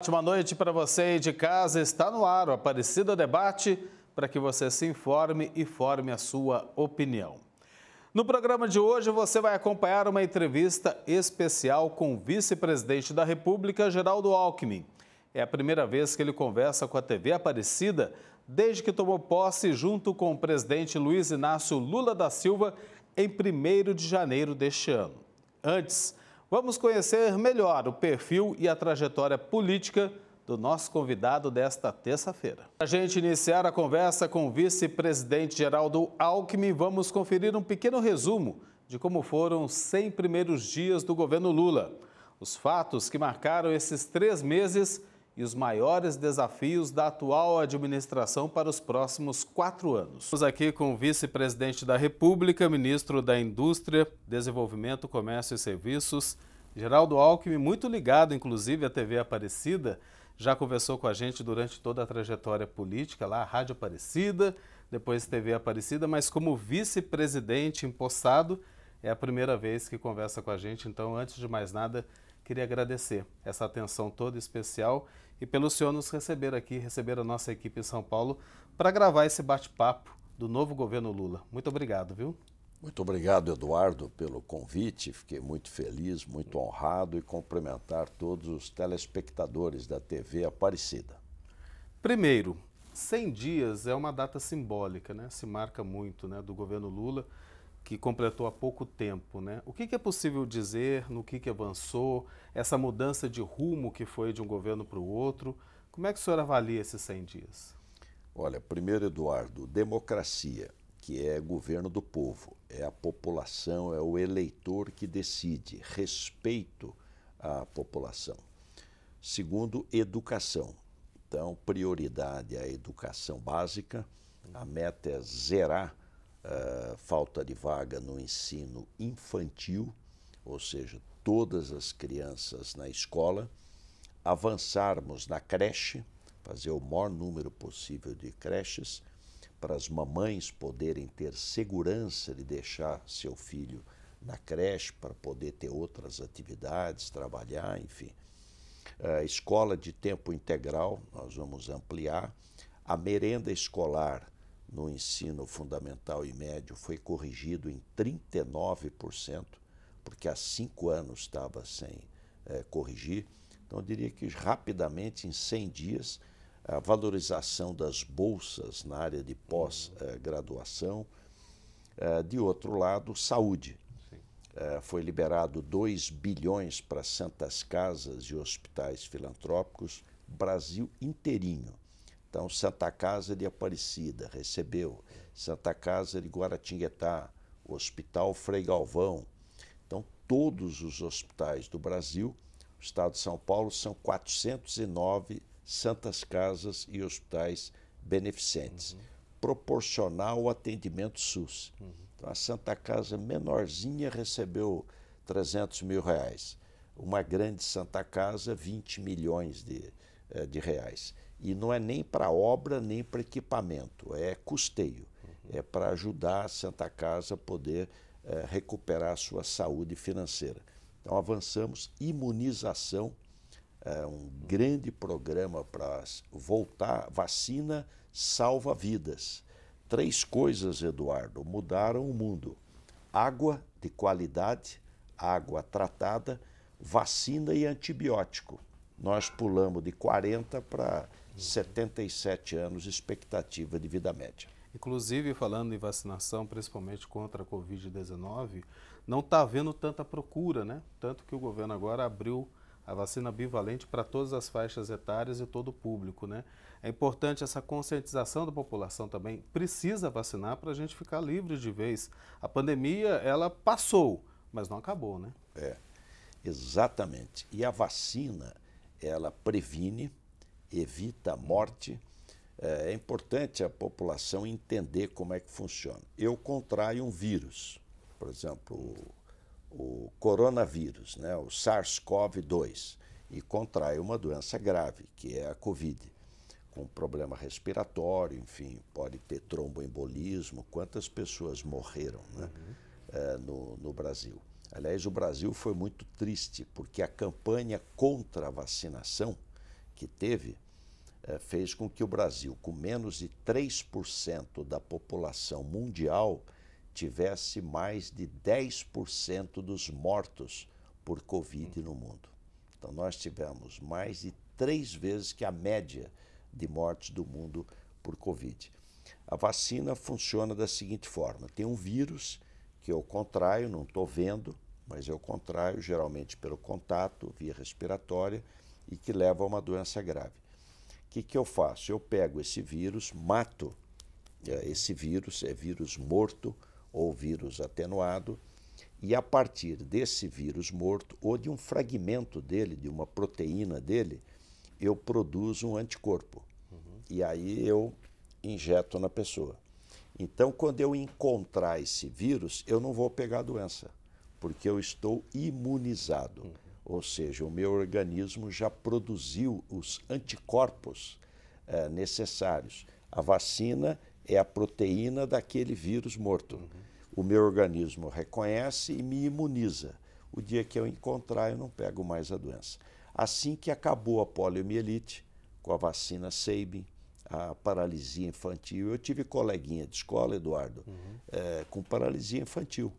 Ótima noite para você aí de casa. Está no ar o Aparecida Debate para que você se informe e forme a sua opinião. No programa de hoje, você vai acompanhar uma entrevista especial com o vice-presidente da República, Geraldo Alckmin. É a primeira vez que ele conversa com a TV Aparecida desde que tomou posse junto com o presidente Luiz Inácio Lula da Silva em 1 de janeiro deste ano. Antes, Vamos conhecer melhor o perfil e a trajetória política do nosso convidado desta terça-feira. A gente iniciar a conversa com o vice-presidente Geraldo Alckmin, vamos conferir um pequeno resumo de como foram os 100 primeiros dias do governo Lula. Os fatos que marcaram esses três meses e os maiores desafios da atual administração para os próximos quatro anos. Estamos aqui com o vice-presidente da República, ministro da Indústria, Desenvolvimento, Comércio e Serviços, Geraldo Alckmin, muito ligado inclusive à TV Aparecida, já conversou com a gente durante toda a trajetória política lá, Rádio Aparecida, depois TV Aparecida, mas como vice-presidente empossado, é a primeira vez que conversa com a gente, então antes de mais nada, Queria agradecer essa atenção toda especial e pelo senhor nos receber aqui, receber a nossa equipe em São Paulo para gravar esse bate-papo do novo governo Lula. Muito obrigado, viu? Muito obrigado, Eduardo, pelo convite. Fiquei muito feliz, muito honrado e cumprimentar todos os telespectadores da TV Aparecida. Primeiro, 100 dias é uma data simbólica, né? Se marca muito, né, do governo Lula que completou há pouco tempo. Né? O que, é possível dizer no que, que avançou, essa mudança de rumo que foi de um governo para o outro? Como é que o senhor avalia esses 100 dias? Olha, primeiro, Eduardo, democracia, que é governo do povo, é a população, é o eleitor que decide, respeito à população. Segundo, educação. Então, prioridade à é educação básica, a meta é zerar eh, falta de vaga no ensino infantil, ou seja, todas as crianças na escola, avançarmos na creche, fazer o maior número possível de creches, para as mamães poderem ter segurança de deixar seu filho na creche para poder ter outras atividades, trabalhar, enfim. A eh, escola de tempo integral, nós vamos ampliar. A merenda escolar no ensino fundamental e médio foi corrigido em 39%, porque há cinco anos estava sem é, corrigir. Então, eu diria que rapidamente, em 100 dias, a valorização das bolsas na área de pós-graduação. É, de outro lado, saúde. Eh, foi liberado 2 bilhões para santas casas e hospitais filantrópicos, Brasil inteirinho. Então, Santa Casa de Aparecida recebeu, Santa Casa de Guaratinguetá, Hospital Frei Galvão. Então, todos os hospitais do Brasil, o Estado de São Paulo, são 409 santas casas e hospitais beneficentes, uhum. proporcional ao atendimento SUS. Uhum. Então, a Santa Casa menorzinha recebeu 300 mil reais. Uma grande Santa Casa, 20 milhões de eh, de reais. E não é nem para obra, nem para equipamento, é custeio. Uhum. É para ajudar a Santa Casa a poder é, recuperar a sua saúde financeira. Então avançamos, imunização, é um uhum. grande programa para voltar, vacina salva vidas. Três coisas, Eduardo, mudaram o mundo. Água de qualidade, água tratada, vacina e antibiótico nós pulamos de 40 para 77 anos, expectativa de vida média. Inclusive, falando em vacinação, principalmente contra a Covid-19, não está havendo tanta procura, né? Tanto que o governo agora abriu a vacina bivalente para todas as faixas etárias e todo o público, né? É importante essa conscientização da população também. Precisa vacinar para a gente ficar livre de vez. A pandemia, ela passou, mas não acabou, né? É, exatamente. E a vacina ela previne, evita a morte. É, é importante a população entender como é que funciona. Eu contraio um vírus, por exemplo, o, o coronavírus, né, o SARS-CoV-2, e contraio uma doença grave, que é a Covid, com problema respiratório, enfim, pode ter tromboembolismo. Quantas pessoas morreram né, uhum. É, no, no Brasil? Aliás, o Brasil foi muito triste, porque a campanha contra a vacinação que teve eh, fez com que o Brasil, com menos de 3% da população mundial, tivesse mais de 10% dos mortos por Covid no mundo. Então, nós tivemos mais de três vezes que a média de mortes do mundo por Covid. A vacina funciona da seguinte forma: tem um vírus que eu contraio, não estou vendo, mas eu contraio geralmente pelo contato, via respiratória, e que leva a uma doença grave. O que, que eu faço? Eu pego esse vírus, mato é, esse vírus, é vírus morto ou vírus atenuado, e a partir desse vírus morto ou de um fragmento dele, de uma proteína dele, eu produzo um anticorpo. Uhum. E aí eu injeto na pessoa. Então, quando eu encontrar esse vírus, eu não vou pegar a doença, porque eu estou imunizado. Uhum. Ou seja, o meu organismo já produziu os anticorpos eh, necessários. A vacina é a proteína daquele vírus morto. Uhum. O meu organismo reconhece e me imuniza. O dia que eu encontrar, eu não pego mais a doença. Assim que acabou a poliomielite, com a vacina Sabin, a paralisia infantil. Eu tive coleguinha de escola, Eduardo, uhum. é, com paralisia infantil,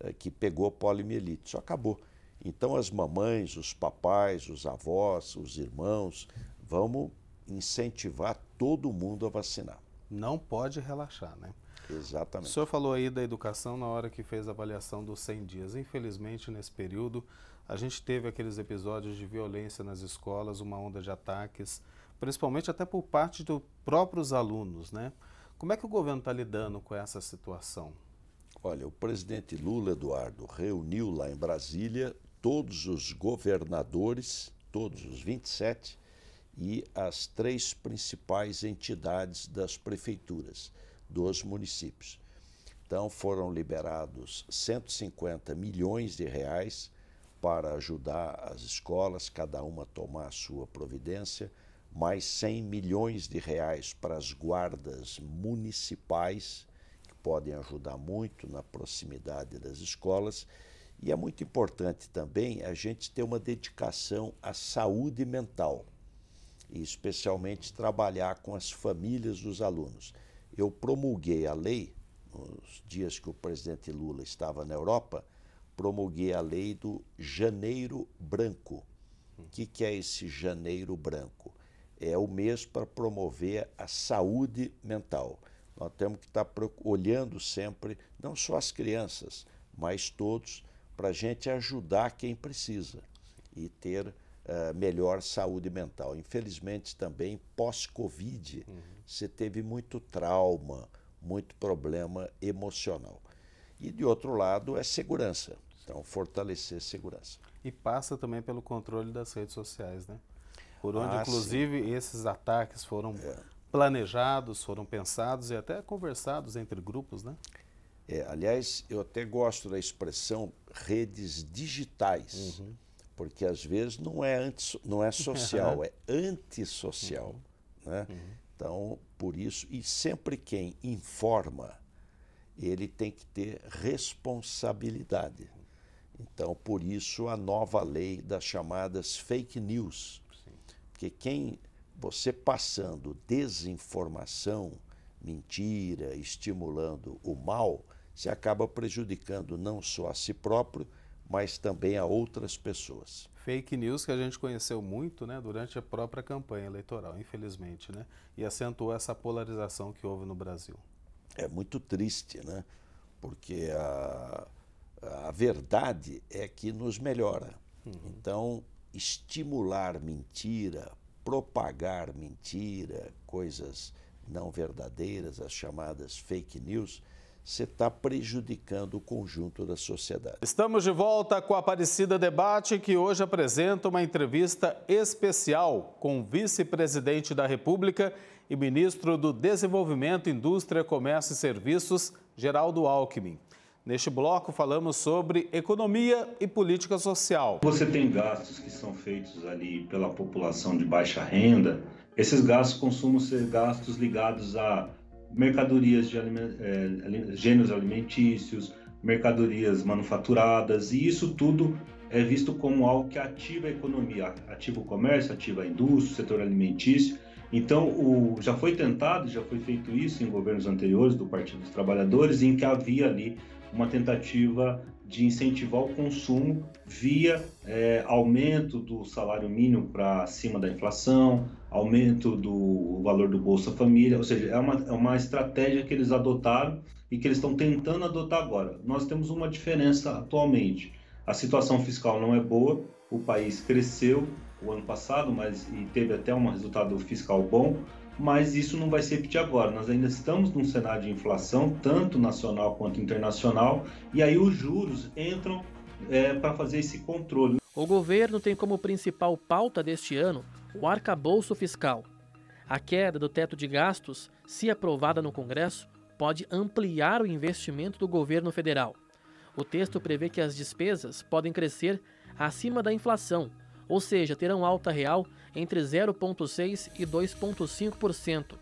é, que pegou poliomielite. Isso acabou. Então, as mamães, os papais, os avós, os irmãos, vamos incentivar todo mundo a vacinar. Não pode relaxar, né? Exatamente. O senhor falou aí da educação na hora que fez a avaliação dos 100 dias. Infelizmente, nesse período, a gente teve aqueles episódios de violência nas escolas, uma onda de ataques principalmente até por parte dos próprios alunos, né? Como é que o governo está lidando com essa situação? Olha, o presidente Lula Eduardo reuniu lá em Brasília todos os governadores, todos os 27, e as três principais entidades das prefeituras dos municípios. Então foram liberados 150 milhões de reais para ajudar as escolas, cada uma a tomar a sua providência, mais 100 milhões de reais para as guardas municipais, que podem ajudar muito na proximidade das escolas. E é muito importante também a gente ter uma dedicação à saúde mental, e especialmente trabalhar com as famílias dos alunos. Eu promulguei a lei, nos dias que o presidente Lula estava na Europa, promulguei a lei do Janeiro Branco. O que, que é esse Janeiro Branco? é o mês para promover a saúde mental. Nós temos que estar olhando sempre, não só as crianças, mas todos, para a gente ajudar quem precisa e ter uh, melhor saúde mental. Infelizmente, também pós-Covid, uhum. você teve muito trauma, muito problema emocional. E de outro lado, é segurança. Então, fortalecer segurança. E passa também pelo controle das redes sociais, né? Por onde, ah, inclusive, sim. esses ataques foram é. planejados, foram pensados e até conversados entre grupos, né? É, aliás, eu até gosto da expressão redes digitais, uhum. porque às vezes não é, anti, não é social, é antissocial. Uhum. Né? Uhum. Então, por isso, e sempre quem informa, ele tem que ter responsabilidade. Então, por isso, a nova lei das chamadas fake news, porque quem você passando desinformação, mentira, estimulando o mal, se acaba prejudicando não só a si próprio, mas também a outras pessoas. Fake news que a gente conheceu muito né, durante a própria campanha eleitoral, infelizmente, né? e acentuou essa polarização que houve no Brasil. É muito triste, né? porque a, a verdade é que nos melhora. Uhum. Então, estimular mentira, propagar mentira, coisas não verdadeiras, as chamadas fake news, você está prejudicando o conjunto da sociedade. Estamos de volta com a Aparecida Debate, que hoje apresenta uma entrevista especial com o vice-presidente da República e ministro do Desenvolvimento, Indústria, Comércio e Serviços, Geraldo Alckmin. Neste bloco, falamos sobre economia e política social. Você tem gastos que são feitos ali pela população de baixa renda. Esses gastos costumam ser gastos ligados a mercadorias de aliment... é, eh, gêneros alimentícios, mercadorias manufaturadas, e isso tudo é visto como algo que ativa a economia, ativa o comércio, ativa a indústria, o setor alimentício. Então, o, já foi tentado, já foi feito isso em governos anteriores do Partido dos Trabalhadores, em que havia ali uma tentativa de incentivar o consumo via é, aumento do salário mínimo para cima da inflação, aumento do valor do Bolsa Família, ou seja, é uma, é uma estratégia que eles adotaram e que eles estão tentando adotar agora. Nós temos uma diferença atualmente. A situação fiscal não é boa, o país cresceu o ano passado, mas e teve até um resultado fiscal bom, mas isso não vai se repetir agora. Nós ainda estamos num cenário de inflação, tanto nacional quanto internacional, e aí os juros entram é, para fazer esse controle. O governo tem como principal pauta deste ano o arcabouço fiscal. A queda do teto de gastos, se aprovada no Congresso, pode ampliar o investimento do governo federal. O texto prevê que as despesas podem crescer acima da inflação ou seja, terão alta real entre 0,6% e 2,5%.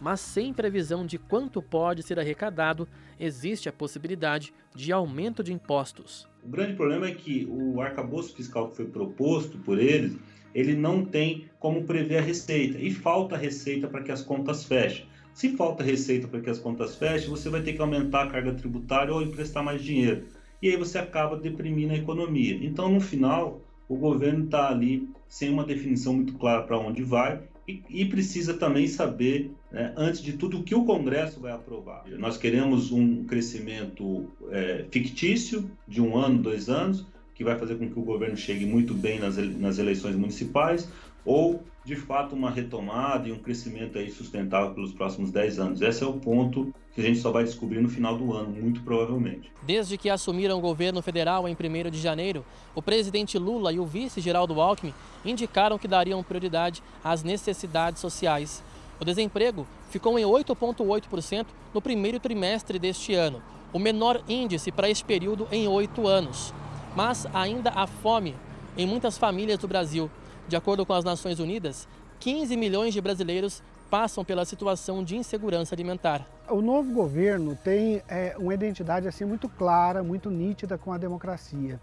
Mas sem previsão de quanto pode ser arrecadado, existe a possibilidade de aumento de impostos. O grande problema é que o arcabouço fiscal que foi proposto por eles, ele não tem como prever a receita, e falta receita para que as contas fechem. Se falta receita para que as contas fechem, você vai ter que aumentar a carga tributária ou emprestar mais dinheiro. E aí você acaba deprimindo a economia. Então, no final, o governo está ali sem uma definição muito clara para onde vai e, e, precisa também saber, né, antes de tudo, o que o Congresso vai aprovar. Nós queremos um crescimento é, fictício de um ano, dois anos, que vai fazer com que o governo chegue muito bem nas, nas eleições municipais, ou de fato uma retomada e um crescimento aí sustentável pelos próximos 10 anos. Esse é o ponto que a gente só vai descobrir no final do ano, muito provavelmente. Desde que assumiram o governo federal em 1 de janeiro, o presidente Lula e o vice Geraldo Alckmin indicaram que dariam prioridade às necessidades sociais. O desemprego ficou em 8,8% no primeiro trimestre deste ano, o menor índice para este período em oito anos. Mas ainda há fome em muitas famílias do Brasil. De acordo com as Nações Unidas, 15 milhões de brasileiros passam pela situação de insegurança alimentar. O novo governo tem é, uma identidade assim muito clara, muito nítida com a democracia.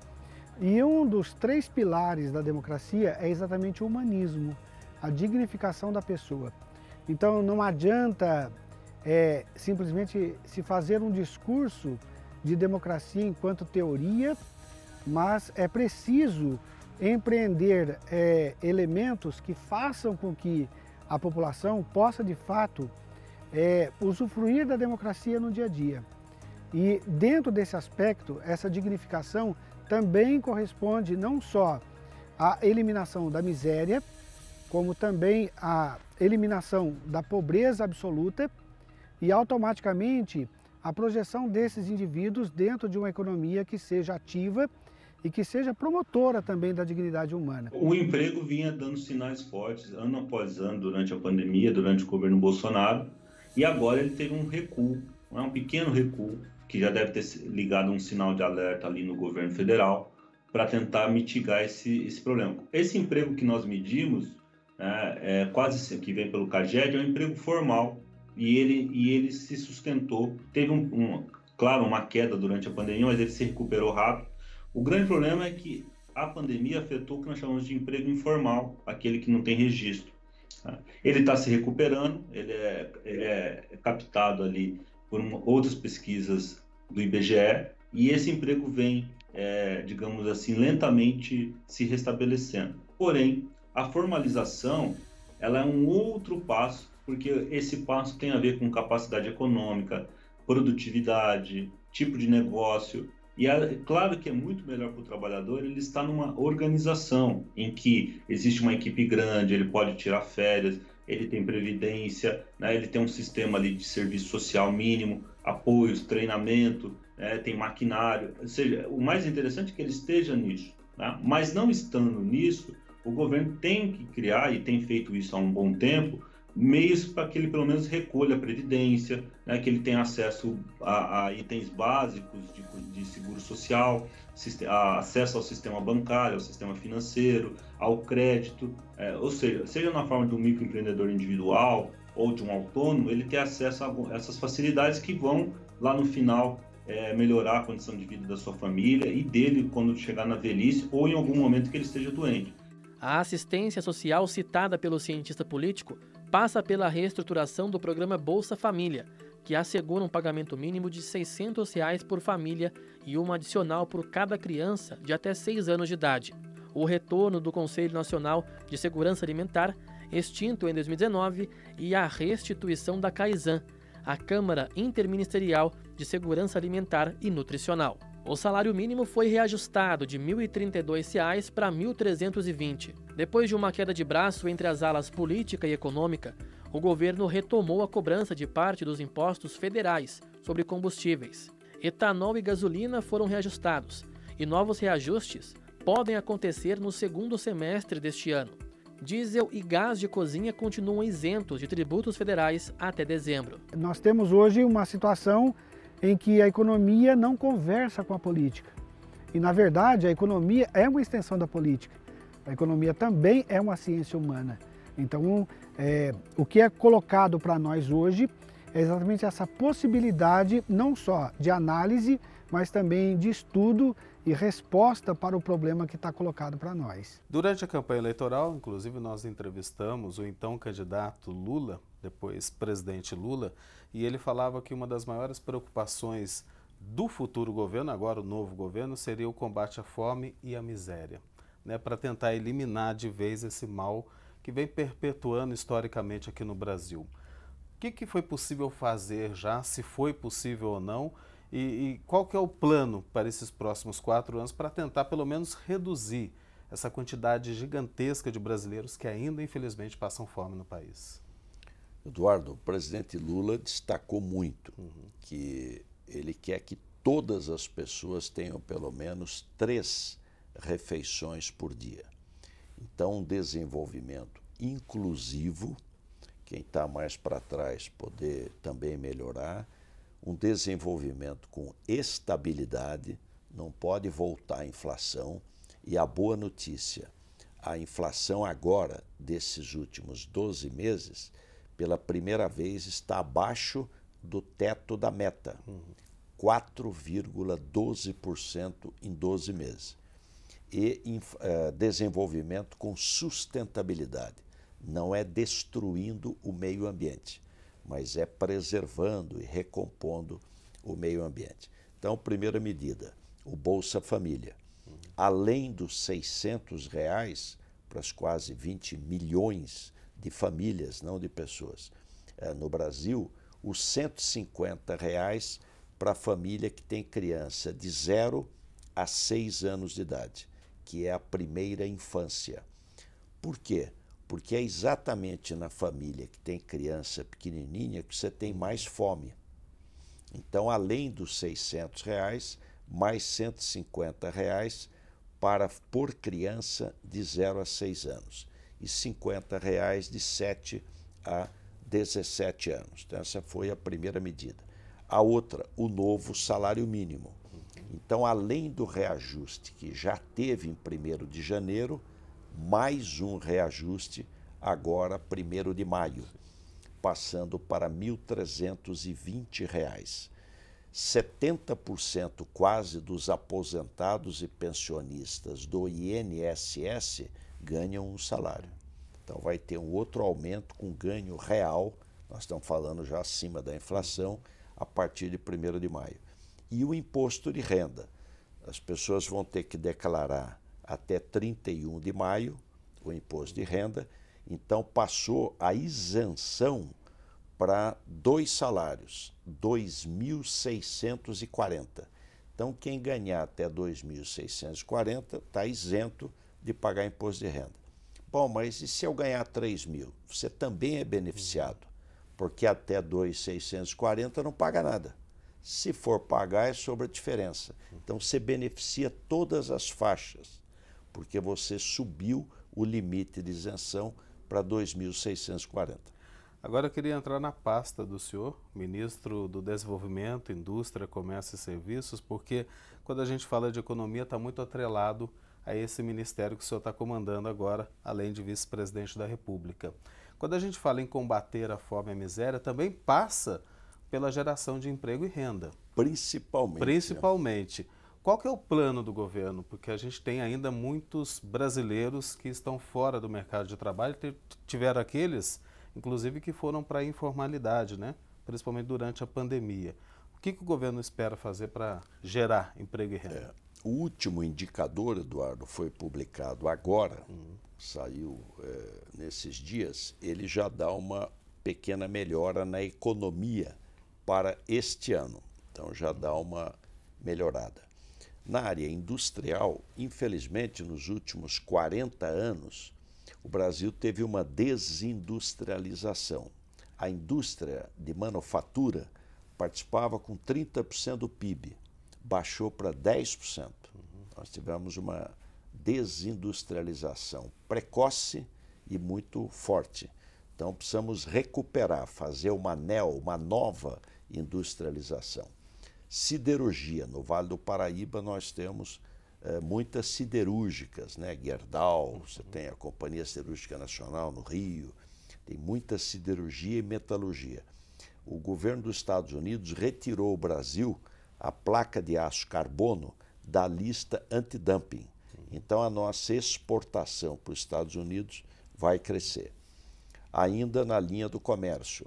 E um dos três pilares da democracia é exatamente o humanismo, a dignificação da pessoa. Então não adianta é, simplesmente se fazer um discurso de democracia enquanto teoria, mas é preciso empreender é, elementos que façam com que a população possa, de fato, é, usufruir da democracia no dia a dia. E dentro desse aspecto, essa dignificação também corresponde não só à eliminação da miséria, como também à eliminação da pobreza absoluta e automaticamente a projeção desses indivíduos dentro de uma economia que seja ativa e que seja promotora também da dignidade humana. O emprego vinha dando sinais fortes ano após ano durante a pandemia, durante o governo Bolsonaro, e agora ele teve um recuo, é um pequeno recuo, que já deve ter ligado um sinal de alerta ali no governo federal para tentar mitigar esse, esse problema. Esse emprego que nós medimos, é, é quase que vem pelo CAGED, é um emprego formal e ele, e ele se sustentou. Teve, um, um, claro, uma queda durante a pandemia, mas ele se recuperou rápido o grande problema é que a pandemia afetou o que nós chamamos de emprego informal, aquele que não tem registro. Tá? Ele está se recuperando, ele é, ele é, captado ali por uma, outras pesquisas do IBGE, e esse emprego vem, é, digamos assim, lentamente se restabelecendo. Porém, a formalização ela é um outro passo, porque esse passo tem a ver com capacidade econômica, produtividade, tipo de negócio, e é claro que é muito melhor para o trabalhador ele estar numa organização em que existe uma equipe grande, ele pode tirar férias, ele tem previdência, né, ele tem um sistema ali de serviço social mínimo, apoios, treinamento, né, tem maquinário. Ou seja, o mais interessante é que ele esteja nisso. Né? Mas não estando nisso, o governo tem que criar, e tem feito isso há um bom tempo, meios para que ele pelo menos recolha a previdência, né, que ele tenha acesso a, a itens básicos de, de seguro social, acesso ao sistema bancário, ao sistema financeiro, ao crédito, é, ou seja, seja na forma de um microempreendedor individual ou de um autônomo, ele ter acesso a essas facilidades que vão lá no final é, melhorar a condição de vida da sua família e dele quando chegar na velhice ou em algum momento que ele esteja doente. A assistência social citada pelo cientista político passa pela reestruturação do programa Bolsa Família, que assegura um pagamento mínimo de R$ 600 reais por família e um adicional por cada criança de até 6 anos de idade. O retorno do Conselho Nacional de Segurança Alimentar, extinto em 2019, e a restituição da CAISAN, a Câmara Interministerial de Segurança Alimentar e Nutricional. O salário mínimo foi reajustado de R$ 1.032 para R$ 1.320. Depois de uma queda de braço entre as alas política e econômica, o governo retomou a cobrança de parte dos impostos federais sobre combustíveis. Etanol e gasolina foram reajustados, e novos reajustes podem acontecer no segundo semestre deste ano. Diesel e gás de cozinha continuam isentos de tributos federais até dezembro. Nós temos hoje uma situação em que a economia não conversa com a política. E, na verdade, a economia é uma extensão da política. A economia também é uma ciência humana. Então, é, o que é colocado para nós hoje é exatamente essa possibilidade, não só de análise, mas também de estudo e resposta para o problema que está colocado para nós. Durante a campanha eleitoral, inclusive, nós entrevistamos o então candidato Lula, depois presidente Lula, e ele falava que uma das maiores preocupações do futuro governo, agora o novo governo, seria o combate à fome e à miséria né, para tentar eliminar de vez esse mal que vem perpetuando historicamente aqui no Brasil. O que, que foi possível fazer já, se foi possível ou não, e, e qual que é o plano para esses próximos quatro anos para tentar pelo menos reduzir essa quantidade gigantesca de brasileiros que ainda, infelizmente, passam fome no país? Eduardo, o presidente Lula destacou muito uhum. que ele quer que todas as pessoas tenham pelo menos três refeições por dia. Então, um desenvolvimento inclusivo, quem está mais para trás poder também melhorar, um desenvolvimento com estabilidade, não pode voltar à inflação. E a boa notícia, a inflação agora, desses últimos 12 meses, pela primeira vez está abaixo do teto da meta. 4,12% uhum. em 12 meses e uh, desenvolvimento com sustentabilidade. Não é destruindo o meio ambiente, mas é preservando e recompondo o meio ambiente. Então, primeira medida, o Bolsa Família. Além dos 600 reais para as quase 20 milhões de famílias, não de pessoas, uh, no Brasil, os 150 reais para a família que tem criança de zero a seis anos de idade que é a primeira infância. Por quê? Porque é exatamente na família que tem criança pequenininha que você tem mais fome. Então, além dos 600 reais, mais 150 reais para por criança de 0 a 6 anos e 50 reais de 7 a 17 anos. Então, essa foi a primeira medida. A outra, o novo salário mínimo. Então, além do reajuste que já teve em 1 de janeiro, mais um reajuste agora 1 de maio, passando para R$ 1.320. 70% quase dos aposentados e pensionistas do INSS ganham um salário. Então vai ter um outro aumento com ganho real, nós estamos falando já acima da inflação, a partir de 1 de maio. E o imposto de renda. As pessoas vão ter que declarar até 31 de maio o imposto de renda. Então, passou a isenção para dois salários, 2.640. Então, quem ganhar até 2.640 está isento de pagar imposto de renda. Bom, mas e se eu ganhar 3 mil? Você também é beneficiado, porque até 2.640 não paga nada. Se for pagar, é sobre a diferença. Então você beneficia todas as faixas, porque você subiu o limite de isenção para 2.640. Agora eu queria entrar na pasta do senhor, ministro do Desenvolvimento, Indústria, Comércio e Serviços, porque quando a gente fala de economia está muito atrelado a esse ministério que o senhor está comandando agora, além de vice-presidente da República. Quando a gente fala em combater a fome e a miséria, também passa pela geração de emprego e renda. Principalmente. Principalmente. Qual que é o plano do governo? Porque a gente tem ainda muitos brasileiros que estão fora do mercado de trabalho, tiveram aqueles, inclusive, que foram para a informalidade, né? principalmente durante a pandemia. O que, que o governo espera fazer para gerar emprego e renda? É, o último indicador, Eduardo, foi publicado agora, uhum. saiu é, nesses dias, ele já dá uma pequena melhora na economia para este ano. Então já dá uma melhorada. Na área industrial, infelizmente, nos últimos 40 anos, o Brasil teve uma desindustrialização. A indústria de manufatura participava com 30% do PIB, baixou para 10%. Uhum. Nós tivemos uma desindustrialização precoce e muito forte. Então precisamos recuperar, fazer uma NEL, uma nova industrialização. Siderurgia. No Vale do Paraíba nós temos é, muitas siderúrgicas, né? Gerdau, você tem a Companhia Siderúrgica Nacional no Rio, tem muita siderurgia e metalurgia. O governo dos Estados Unidos retirou o Brasil a placa de aço carbono da lista antidumping. Então a nossa exportação para os Estados Unidos vai crescer. Ainda na linha do comércio,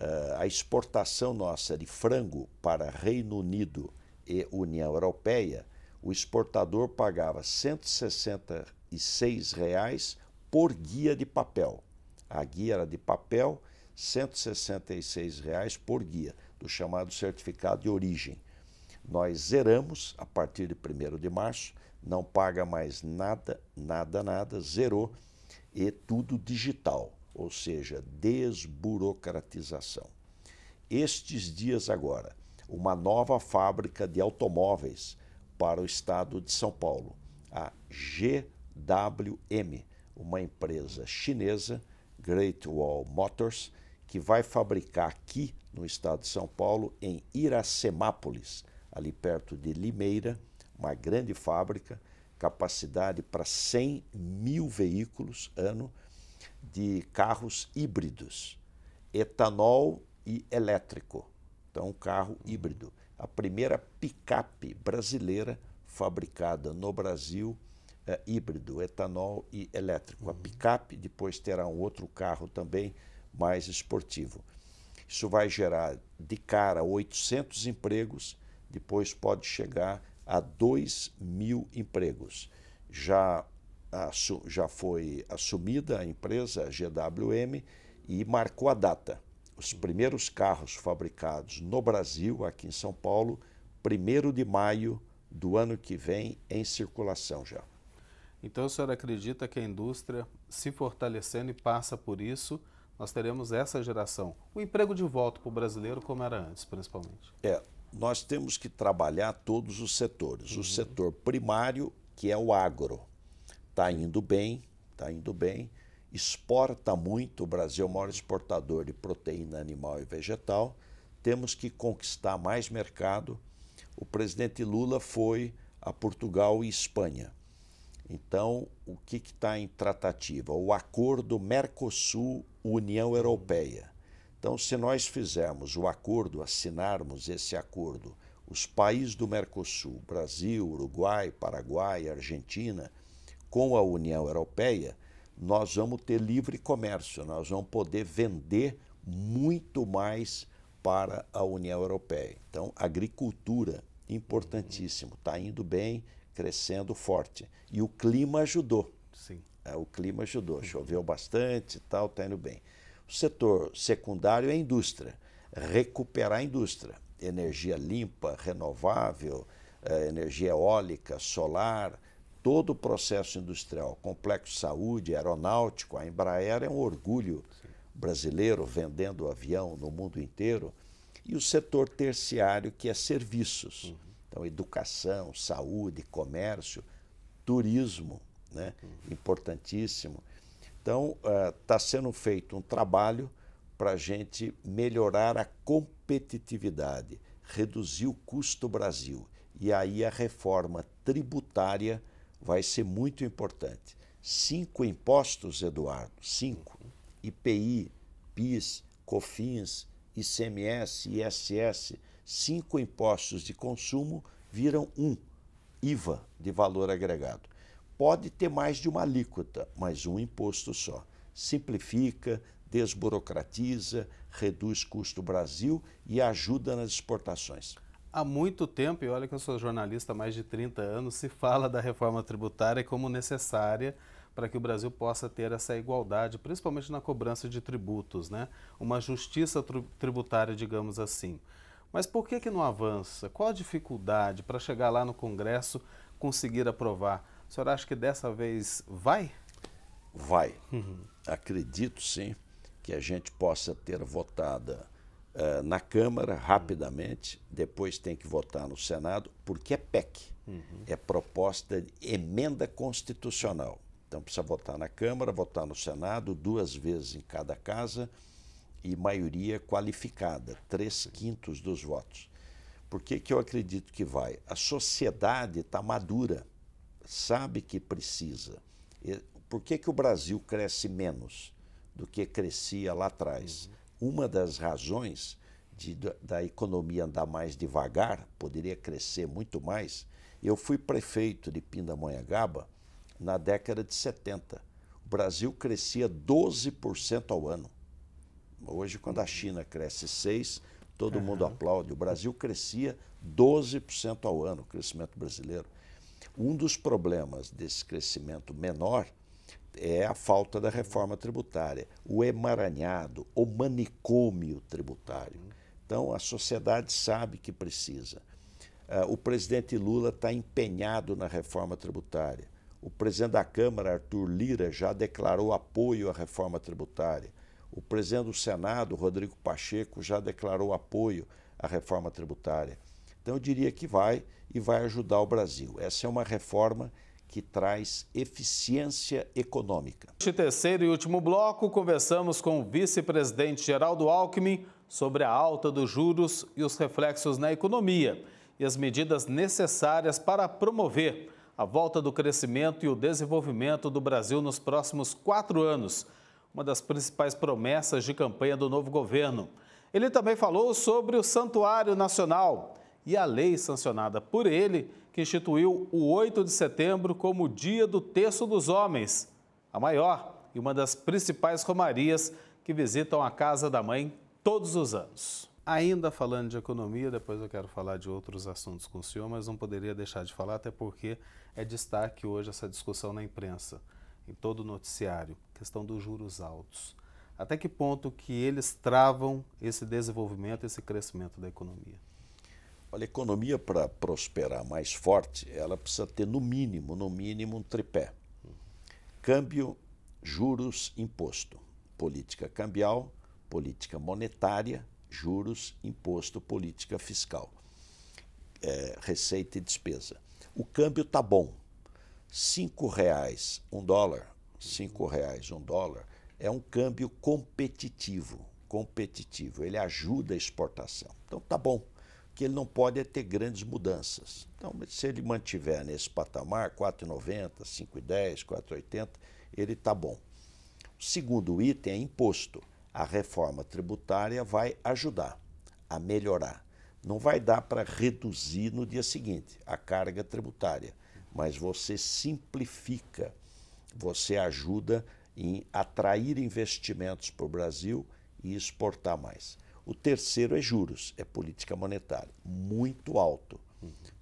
eh, a exportação nossa de frango para Reino Unido e União Europeia, o exportador pagava R$ 166 reais por guia de papel. A guia era de papel, R$ 166 reais por guia, do chamado certificado de origem. Nós zeramos a partir de 1 de março, não paga mais nada, nada, nada, zerou, e tudo digital ou seja, desburocratização. Estes dias agora, uma nova fábrica de automóveis para o estado de São Paulo, a GWM, uma empresa chinesa, Great Wall Motors, que vai fabricar aqui no estado de São Paulo, em Iracemápolis, ali perto de Limeira, uma grande fábrica, capacidade para 100 mil veículos ano de carros híbridos, etanol e elétrico. Então, um carro híbrido. A primeira picape brasileira fabricada no Brasil é híbrido, etanol e elétrico. A uhum. picape depois terá um outro carro também mais esportivo. Isso vai gerar de cara 800 empregos, depois pode chegar a 2 mil empregos. Já já foi assumida a empresa a GWM e marcou a data. Os primeiros carros fabricados no Brasil, aqui em São Paulo, 1 de maio do ano que vem, em circulação já. Então, o senhor acredita que a indústria, se fortalecendo e passa por isso, nós teremos essa geração? O emprego de volta para o brasileiro, como era antes, principalmente? É, nós temos que trabalhar todos os setores. Uhum. O setor primário, que é o agro está indo bem, está indo bem, exporta muito, o Brasil é o maior exportador de proteína animal e vegetal, temos que conquistar mais mercado. O presidente Lula foi a Portugal e Espanha. Então, o que está em tratativa? O acordo Mercosul-União Europeia. Então, se nós fizermos o acordo, assinarmos esse acordo, os países do Mercosul, Brasil, Uruguai, Paraguai, Argentina, com a União Europeia, nós vamos ter livre comércio, nós vamos poder vender muito mais para a União Europeia. Então, agricultura, importantíssimo, está indo bem, crescendo forte. E o clima ajudou. Sim. É, o clima ajudou, choveu bastante e tal, está indo bem. O setor secundário é a indústria, recuperar a indústria. Energia limpa, renovável, é, energia eólica, solar, todo o processo industrial, complexo saúde, aeronáutico, a Embraer é um orgulho brasileiro vendendo avião no mundo inteiro, e o setor terciário, que é serviços. Uhum. Então, educação, saúde, comércio, turismo, né? Uhum. importantíssimo. Então, está eh, uh, sendo feito um trabalho para a gente melhorar a competitividade, reduzir o custo Brasil. E aí a reforma tributária vai ser muito importante. Cinco impostos, Eduardo, cinco. IPI, PIS, COFINS, ICMS, ISS, cinco impostos de consumo viram um, IVA, de valor agregado. Pode ter mais de uma alíquota, mas um imposto só. Simplifica, desburocratiza, reduz custo Brasil e ajuda nas exportações. Há muito tempo, e olha que eu sou jornalista há mais de 30 anos, se fala da reforma tributária como necessária para que o Brasil possa ter essa igualdade, principalmente na cobrança de tributos, né? Uma justiça tributária, digamos assim. Mas por que que não avança? Qual a dificuldade para chegar lá no Congresso conseguir aprovar? O senhor acha que dessa vez vai? Vai. Uhum. Acredito sim que a gente possa ter votada uh, na Câmara rapidamente, depois tem que votar no Senado, porque é PEC. Uhum. É proposta de emenda constitucional. Então precisa votar na Câmara, votar no Senado, duas vezes em cada casa e maioria qualificada, três quintos dos votos. Por que, que eu acredito que vai? A sociedade está madura, sabe que precisa. E por que, que o Brasil cresce menos do que crescia lá atrás? Uhum uma das razões de, da economia andar mais devagar, poderia crescer muito mais. Eu fui prefeito de Pindamonhangaba na década de 70. O Brasil crescia 12% ao ano. Hoje, quando a China cresce 6%, todo uhum. mundo aplaude. O Brasil crescia 12% ao ano, o crescimento brasileiro. Um dos problemas desse crescimento menor é a falta da reforma tributária, o emaranhado, o manicômio tributário. Então, a sociedade sabe que precisa. Ah, o presidente Lula está empenhado na reforma tributária. O presidente da Câmara, Arthur Lira, já declarou apoio à reforma tributária. O presidente do Senado, Rodrigo Pacheco, já declarou apoio à reforma tributária. Então, eu diria que vai e vai ajudar o Brasil. Essa é uma reforma que traz eficiência econômica. Neste terceiro e último bloco, conversamos com o vice-presidente Geraldo Alckmin sobre a alta dos juros e os reflexos na economia e as medidas necessárias para promover a volta do crescimento e o desenvolvimento do Brasil nos próximos quatro anos, uma das principais promessas de campanha do novo governo. Ele também falou sobre o Santuário Nacional e a lei sancionada por ele que instituiu o 8 de setembro como Dia do Terço dos Homens, a maior e uma das principais romarias que visitam a Casa da Mãe todos os anos. Ainda falando de economia, depois eu quero falar de outros assuntos com o senhor, mas não poderia deixar de falar, até porque é destaque hoje essa discussão na imprensa, em todo o noticiário, questão dos juros altos. Até que ponto que eles travam esse desenvolvimento, esse crescimento da economia? Olha, a economia para prosperar mais forte, ela precisa ter no mínimo, no mínimo um tripé. Câmbio, juros, imposto. Política cambial, política monetária, juros, imposto, política fiscal. É, receita e despesa. O câmbio tá bom. Cinco reais um dólar, cinco reais um dólar é um câmbio competitivo, competitivo. Ele ajuda a exportação. Então tá bom que ele não pode é ter grandes mudanças. Então, se ele mantiver nesse patamar, 4,90, 5,10, 4,80, ele está bom. O segundo item é imposto. A reforma tributária vai ajudar a melhorar. Não vai dar para reduzir no dia seguinte a carga tributária, mas você simplifica, você ajuda em atrair investimentos para o Brasil e exportar mais. O terceiro é juros, é política monetária, muito alto.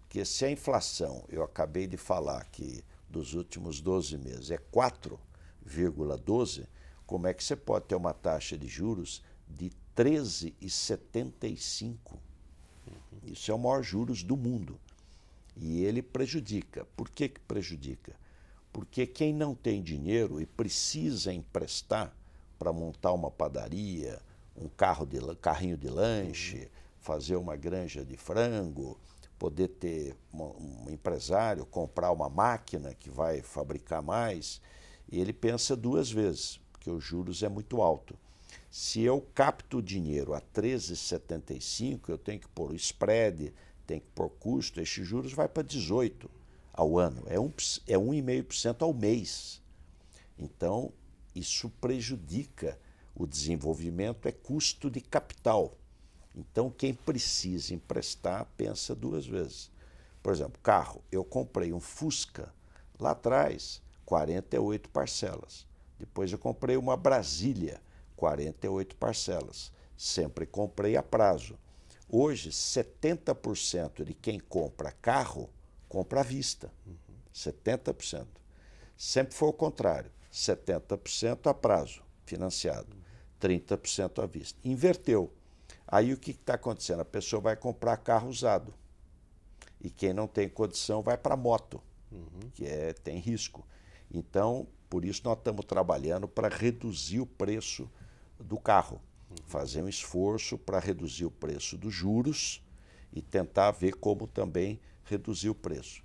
Porque se a inflação, eu acabei de falar que dos últimos 12 meses é 4,12, como é que você pode ter uma taxa de juros de 13,75? Isso é o maior juros do mundo. E ele prejudica. Por que, que prejudica? Porque quem não tem dinheiro e precisa emprestar para montar uma padaria, um carro de, carrinho de lanche, uhum. fazer uma granja de frango, poder ter um empresário, comprar uma máquina que vai fabricar mais. E ele pensa duas vezes, porque os juros é muito alto. Se eu capto o dinheiro a 13,75, eu tenho que pôr o spread, tenho que pôr custo, esses juros vai para 18 ao ano, é 1,5% um, é um ao mês. Então, isso prejudica o desenvolvimento é custo de capital. Então, quem precisa emprestar, pensa duas vezes. Por exemplo, carro. Eu comprei um Fusca lá atrás, 48 parcelas. Depois eu comprei uma Brasília, 48 parcelas. Sempre comprei a prazo. Hoje, 70% de quem compra carro, compra à vista. 70%. Sempre foi o contrário, 70% a prazo, financiado. 30% à vista. Inverteu. Aí o que está acontecendo? A pessoa vai comprar carro usado. E quem não tem condição vai para moto, uhum. que é, tem risco. Então, por isso nós estamos trabalhando para reduzir o preço do carro. Uhum. Fazer um esforço para reduzir o preço dos juros e tentar ver como também reduzir o preço.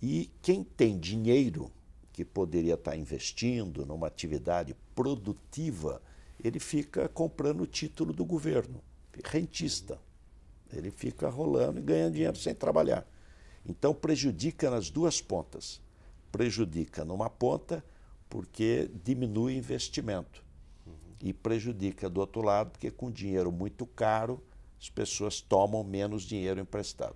E quem tem dinheiro que poderia estar tá investindo numa atividade produtiva ele fica comprando o título do governo, rentista. Ele fica rolando e ganhando dinheiro sem trabalhar. Então prejudica nas duas pontas. Prejudica numa ponta porque diminui o investimento. E prejudica do outro lado porque com dinheiro muito caro as pessoas tomam menos dinheiro emprestado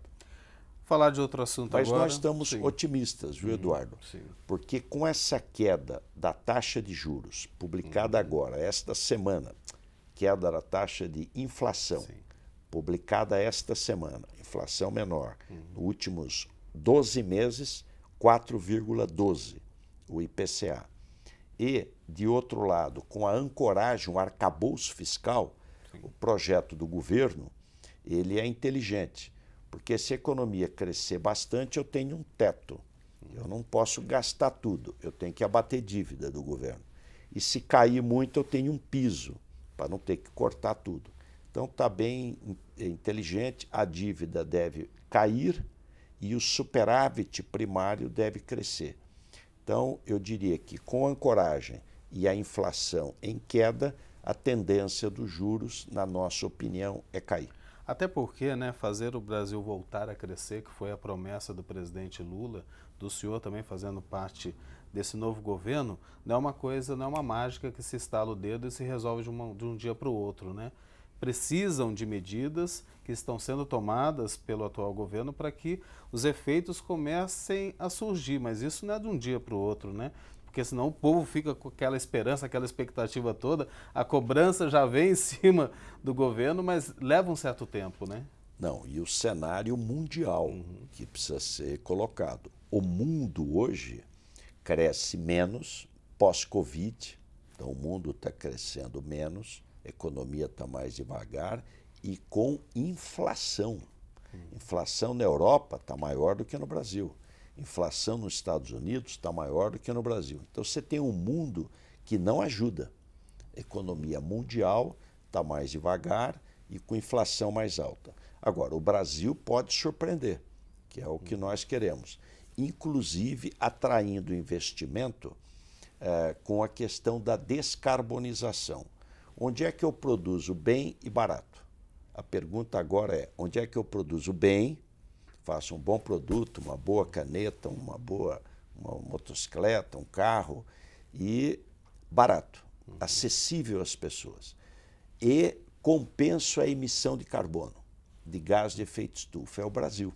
falar de outro assunto Mas agora. Mas nós estamos Sim. otimistas, viu, hum, Eduardo? Sim. Porque com essa queda da taxa de juros publicada hum. agora, esta semana, queda da taxa de inflação Sim. publicada esta semana, inflação menor, hum. nos últimos 12 meses, 4,12 o IPCA. E, de outro lado, com a ancoragem, o arcabouço fiscal, Sim. o projeto do governo, ele é inteligente porque se a economia crescer bastante, eu tenho um teto. Eu não posso gastar tudo, eu tenho que abater dívida do governo. E se cair muito, eu tenho um piso, para não ter que cortar tudo. Então está bem inteligente, a dívida deve cair e o superávit primário deve crescer. Então, eu diria que com a ancoragem e a inflação em queda, a tendência dos juros, na nossa opinião, é cair. Até porque, né, fazer o Brasil voltar a crescer, que foi a promessa do presidente Lula, do senhor também fazendo parte desse novo governo, não é uma coisa, não é uma mágica que se estala o dedo e se resolve de, uma, de um dia para o outro, né? Precisam de medidas que estão sendo tomadas pelo atual governo para que os efeitos comecem a surgir, mas isso não é de um dia para o outro, né? porque senão o povo fica com aquela esperança, aquela expectativa toda. A cobrança já vem em cima do governo, mas leva um certo tempo, né? Não, e o cenário mundial uhum. que precisa ser colocado. O mundo hoje cresce menos pós-Covid, então o mundo está crescendo menos, a economia está mais devagar e com inflação. Uhum. Inflação na Europa está maior do que no Brasil. Inflação nos Estados Unidos está maior do que no Brasil. Então você tem um mundo que não ajuda. A economia mundial está mais devagar e com inflação mais alta. Agora, o Brasil pode surpreender, que é o que nós queremos, inclusive atraindo investimento eh, com a questão da descarbonização. Onde é que eu produzo bem e barato? A pergunta agora é: onde é que eu produzo bem faça um bom produto, uma boa caneta, uma boa uma motocicleta, um carro e barato, uhum. acessível às pessoas. E compenso a emissão de carbono, de gás de efeito estufa. É o Brasil.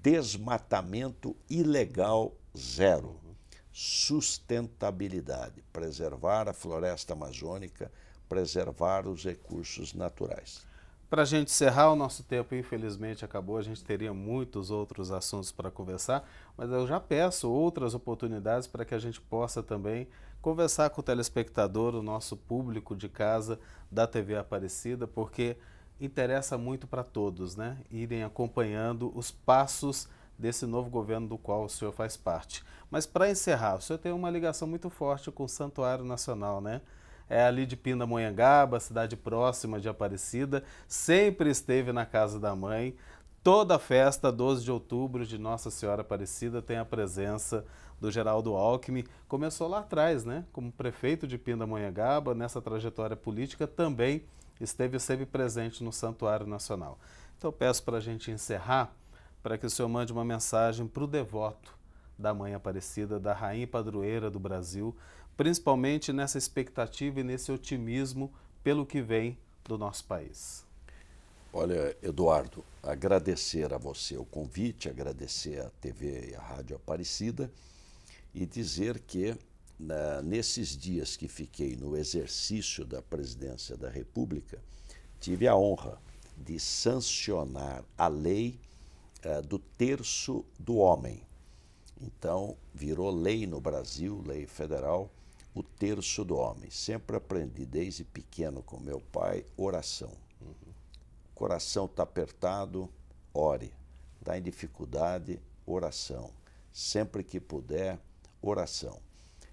Desmatamento ilegal zero. Uhum. Sustentabilidade, preservar a floresta amazônica, preservar os recursos naturais. Para a gente encerrar, o nosso tempo infelizmente acabou, a gente teria muitos outros assuntos para conversar, mas eu já peço outras oportunidades para que a gente possa também conversar com o telespectador, o nosso público de casa da TV Aparecida, porque interessa muito para todos, né? Irem acompanhando os passos desse novo governo do qual o senhor faz parte. Mas para encerrar, o senhor tem uma ligação muito forte com o Santuário Nacional, né? é ali de Pindamonhangaba, cidade próxima de Aparecida, sempre esteve na casa da mãe. Toda a festa, 12 de outubro, de Nossa Senhora Aparecida, tem a presença do Geraldo Alckmin. Começou lá atrás, né? Como prefeito de Pindamonhangaba, nessa trajetória política, também esteve sempre presente no Santuário Nacional. Então peço para a gente encerrar, para que o senhor mande uma mensagem para o devoto da Mãe Aparecida, da Rainha Padroeira do Brasil, principalmente nessa expectativa e nesse otimismo pelo que vem do nosso país. Olha, Eduardo, agradecer a você o convite, agradecer à TV e à Rádio Aparecida e dizer que na, né, nesses dias que fiquei no exercício da presidência da República, tive a honra de sancionar a lei uh, do terço do homem. Então, virou lei no Brasil, lei federal, o terço do homem. Sempre aprendi desde pequeno com meu pai oração. Uhum. Coração está apertado, ore. Está em dificuldade, oração. Sempre que puder, oração.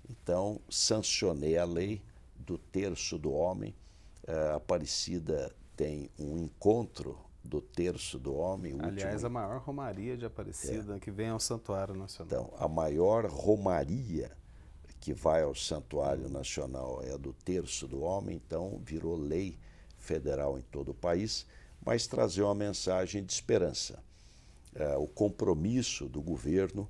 Então, sancionei a lei do terço do homem. É, a Aparecida tem um encontro do terço do homem. Aliás, último. a maior romaria de Aparecida é. que vem ao Santuário Nacional. Então, a maior romaria que vai ao Santuário Nacional é do terço do homem, então virou lei federal em todo o país, mas trazer uma mensagem de esperança. É, o compromisso do governo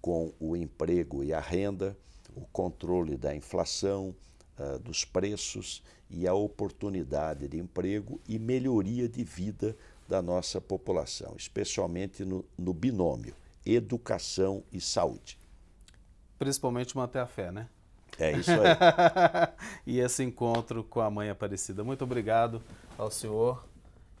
com o emprego e a renda, o controle da inflação, uh, dos preços e a oportunidade de emprego e melhoria de vida da nossa população, especialmente no, no binômio educação e saúde principalmente manter a fé, né? É isso aí. e esse encontro com a Mãe Aparecida. Muito obrigado ao senhor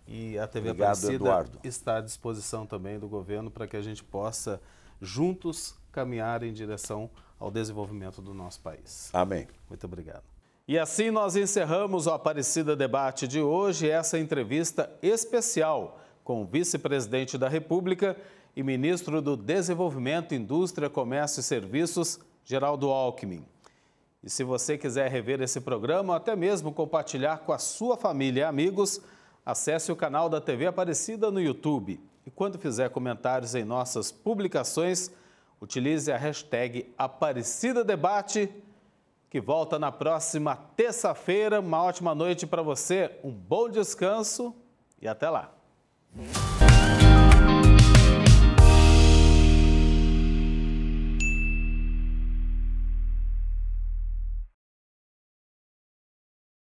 e a TV obrigado, Aparecida Eduardo. está à disposição também do governo para que a gente possa juntos caminhar em direção ao desenvolvimento do nosso país. Amém. Muito obrigado. E assim nós encerramos o Aparecida Debate de hoje, essa entrevista especial com o vice-presidente da República e ministro do Desenvolvimento, Indústria, Comércio e Serviços, Geraldo Alckmin. E se você quiser rever esse programa, ou até mesmo compartilhar com a sua família e amigos, acesse o canal da TV Aparecida no YouTube. E quando fizer comentários em nossas publicações, utilize a hashtag Aparecida Debate, que volta na próxima terça-feira. Uma ótima noite para você, um bom descanso e até lá.